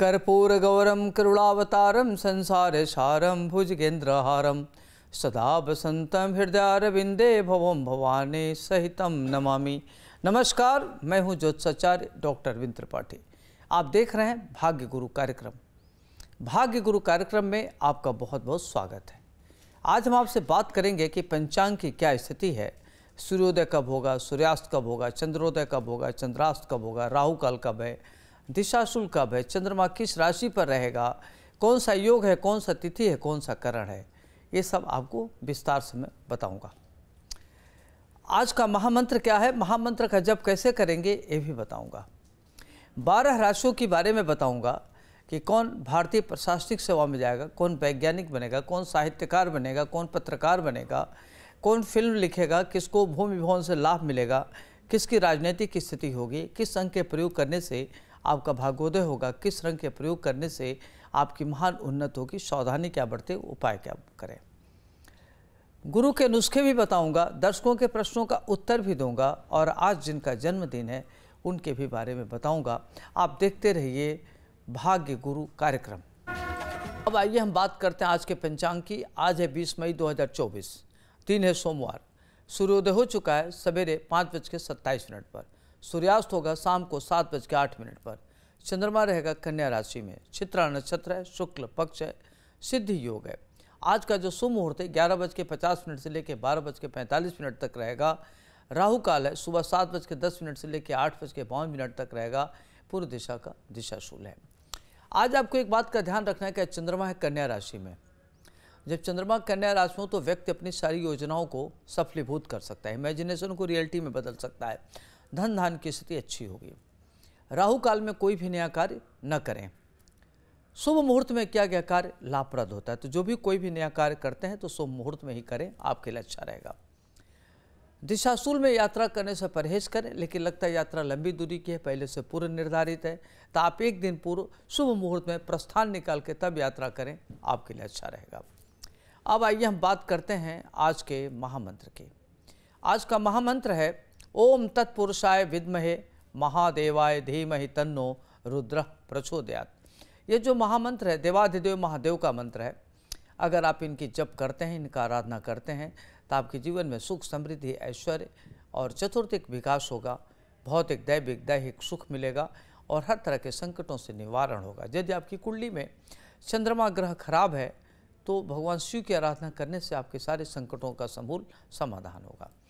कर्पूर गौरम संसार सारम संसारसारं हारम सदा हृदय हृदयारविंदे भवम भवाने सहितम नमामि नमस्कार मैं हूं ज्योत्साचार्य डॉक्टर अरविंद त्रिपाठी आप देख रहे हैं भाग्य गुरु कार्यक्रम भाग्य गुरु कार्यक्रम में आपका बहुत बहुत स्वागत है आज हम आपसे बात करेंगे कि पंचांग की क्या स्थिति है सूर्योदय कब होगा सूर्यास्त कब होगा चंद्रोदय कब होगा चंद्रास्त कब होगा राहु काल कब है दिशा शुल्क कब है चंद्रमा किस राशि पर रहेगा कौन सा योग है कौन सा तिथि है कौन सा करण है ये सब आपको विस्तार से मैं बताऊंगा आज का महामंत्र क्या है महामंत्र का जप कैसे करेंगे ये भी बताऊंगा बारह राशियों के बारे में बताऊंगा कि कौन भारतीय प्रशासनिक सेवा में जाएगा कौन वैज्ञानिक बनेगा कौन साहित्यकार बनेगा कौन पत्रकार बनेगा कौन फिल्म लिखेगा किसको भूमि भवन से लाभ मिलेगा किसकी राजनीतिक स्थिति होगी किस अंक के प्रयोग करने से आपका भाग्योदय होगा किस रंग के प्रयोग करने से आपकी महान उन्नत होगी सावधानी क्या बढ़ते उपाय क्या करें गुरु के नुस्खे भी बताऊंगा दर्शकों के प्रश्नों का उत्तर भी दूंगा और आज जिनका जन्मदिन है उनके भी बारे में बताऊंगा आप देखते रहिए भाग्य गुरु कार्यक्रम अब आइए हम बात करते हैं आज के पंचांग की आज है बीस मई दो दिन है सोमवार सूर्योदय हो चुका है सवेरे पाँच बज के सत्ताईस मिनट पर सूर्यास्त होगा शाम को सात बज के आठ मिनट पर चंद्रमा रहेगा कन्या राशि में चित्रा नक्षत्र है शुक्ल पक्ष है सिद्धि योग है आज का जो शुभ मुहूर्त है ग्यारह बज के पचास मिनट से लेकर बारह बज के पैंतालीस मिनट तक रहेगा राहु काल है सुबह सात बज के दस मिनट से लेकर आठ बज के बावन मिनट तक रहेगा पूर्व दिशा का दिशाशूल है आज आपको एक बात का ध्यान रखना है कि चंद्रमा है कन्या राशि में जब चंद्रमा कन्या राशि हो तो व्यक्ति अपनी सारी योजनाओं को सफलीभूत कर सकता है इमेजिनेशन को रियलिटी में बदल सकता है धन धान की स्थिति अच्छी होगी राहु काल में कोई भी नया कार्य न करें शुभ मुहूर्त में क्या क्या कार्य लाभप्रद होता है तो जो भी कोई भी नया कार्य करते हैं तो शुभ मुहूर्त में ही करें आपके लिए अच्छा रहेगा दिशाशूल में यात्रा करने से परहेज करें लेकिन लगता है यात्रा लंबी दूरी की है पहले से पूर्व निर्धारित है तो आप एक दिन पूर्व शुभ मुहूर्त में प्रस्थान निकाल के तब यात्रा करें आपके लिए अच्छा रहेगा अब आइए हम बात करते हैं आज के महामंत्र की आज का महामंत्र है ओम तत्पुरुषाय विद्महे महादेवाय धीमहि तन्नो रुद्र प्रचोदयात ये जो महामंत्र है देवाधिदेव महादेव का मंत्र है अगर आप इनकी जप करते हैं इनका आराधना करते हैं तो आपके जीवन में सुख समृद्धि ऐश्वर्य और चतुर्थिक विकास होगा भौतिक दैविक दैहिक सुख मिलेगा और हर तरह के संकटों से निवारण होगा यदि आपकी कुंडली में चंद्रमा ग्रह खराब है तो भगवान शिव की आराधना करने से आपके सारे संकटों का समूल समाधान होगा